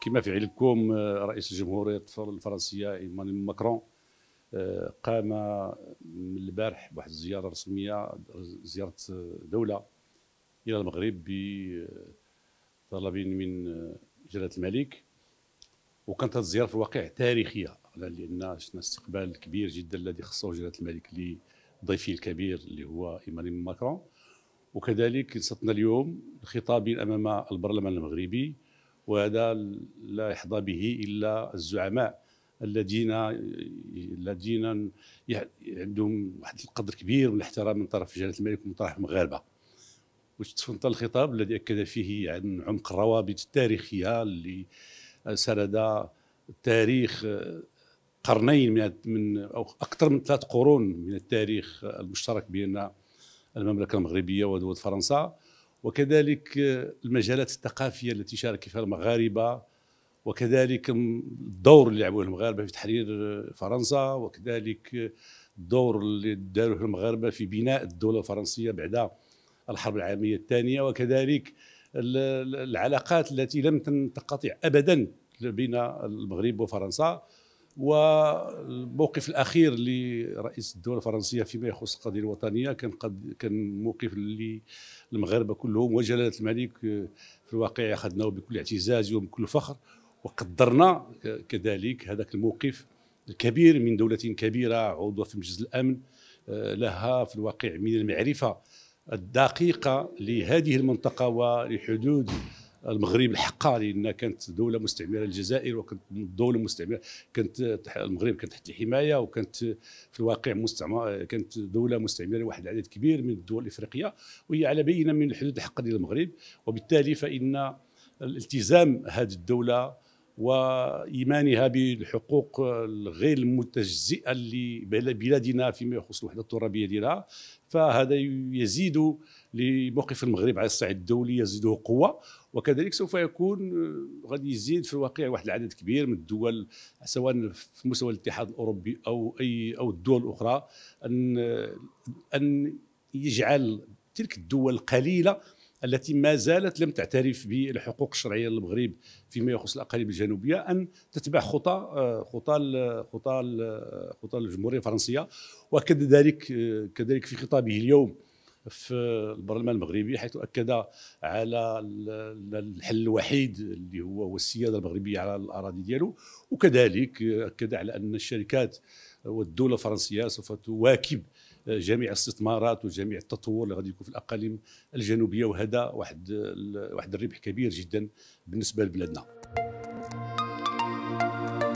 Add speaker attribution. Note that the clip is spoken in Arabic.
Speaker 1: كما في علمكم آه، رئيس الجمهورية الفرنسية ايمانويل ماكرون آه، قام من البارح بواحد الزيارة رسمية زيارة دولة إلى المغرب بطلب من آه، جلالة الملك وكانت هذه الزيارة في الواقع تاريخية لأن شفنا استقبال كبير جدا الذي خصه جلالة الملك لضيفه الكبير اللي هو ايمانويل ماكرون وكذلك انصتنا اليوم الخطابين أمام البرلمان المغربي وهذا لا يحظى به الا الزعماء الذين الذين عندهم واحد القدر كبير من الاحترام من طرف جلاله الملك ومن طرف المغاربه وتفنط الخطاب الذي اكد فيه عن عمق الروابط التاريخيه اللي سرد تاريخ قرنين من من او اكثر من ثلاث قرون من التاريخ المشترك بين المملكه المغربيه ودول فرنسا وكذلك المجالات الثقافيه التي شارك فيها المغاربه وكذلك الدور اللي لعبوه المغاربه في تحرير فرنسا وكذلك الدور اللي داروه المغاربه في بناء الدوله الفرنسيه بعد الحرب العالميه الثانيه وكذلك العلاقات التي لم تنقطع ابدا بين المغرب وفرنسا والموقف الاخير لرئيس الدوله الفرنسيه فيما يخص القضيه الوطنيه كان قد كان موقف اللي المغاربه كلهم وجلاله الملك آه، في الواقع اخذناه بكل اعتزاز وبكل فخر وقدرنا كذلك هذاك الموقف الكبير من دوله كبيره عضوه في مجلس الامن آه، لها في الواقع من المعرفه الدقيقه لهذه المنطقه ولحدود المغرب الحقه لان كانت دوله مستعمره الجزائر وكانت دوله مستعمره كانت المغرب كانت تحت الحمايه وكانت في الواقع مستعمره كانت دوله مستعمره لواحد العدد كبير من الدول الافريقيه وهي على بينه من الحدود الحقه للمغرب وبالتالي فان الالتزام هذه الدوله وايمانها بالحقوق الغير المتجزئة لبلادنا فيما يخص الوحده الترابيه ديالها فهذا يزيد لموقف المغرب على الصعيد الدولي يزيده قوه وكذلك سوف يكون غادي يزيد في الواقع واحد العدد كبير من الدول سواء في مستوى الاتحاد الاوروبي او اي او الدول الاخرى ان ان يجعل تلك الدول القليله التي ما زالت لم تعترف بالحقوق الشرعيه للمغرب فيما يخص الاقاليم الجنوبيه ان تتبع خطى آه، خطى خطى خطى الجمهوريه الفرنسيه وكذلك آه، كذلك في خطابه اليوم في البرلمان المغربي حيث اكد على الحل الوحيد اللي هو هو السياده المغربيه على الاراضي ديالو وكذلك آه، اكد على ان الشركات والدوله الفرنسيه سوف تواكب جميع الاستثمارات وجميع التطور اللي غادي يكون في الاقاليم الجنوبيه وهذا واحد واحد الربح كبير جدا بالنسبه لبلادنا.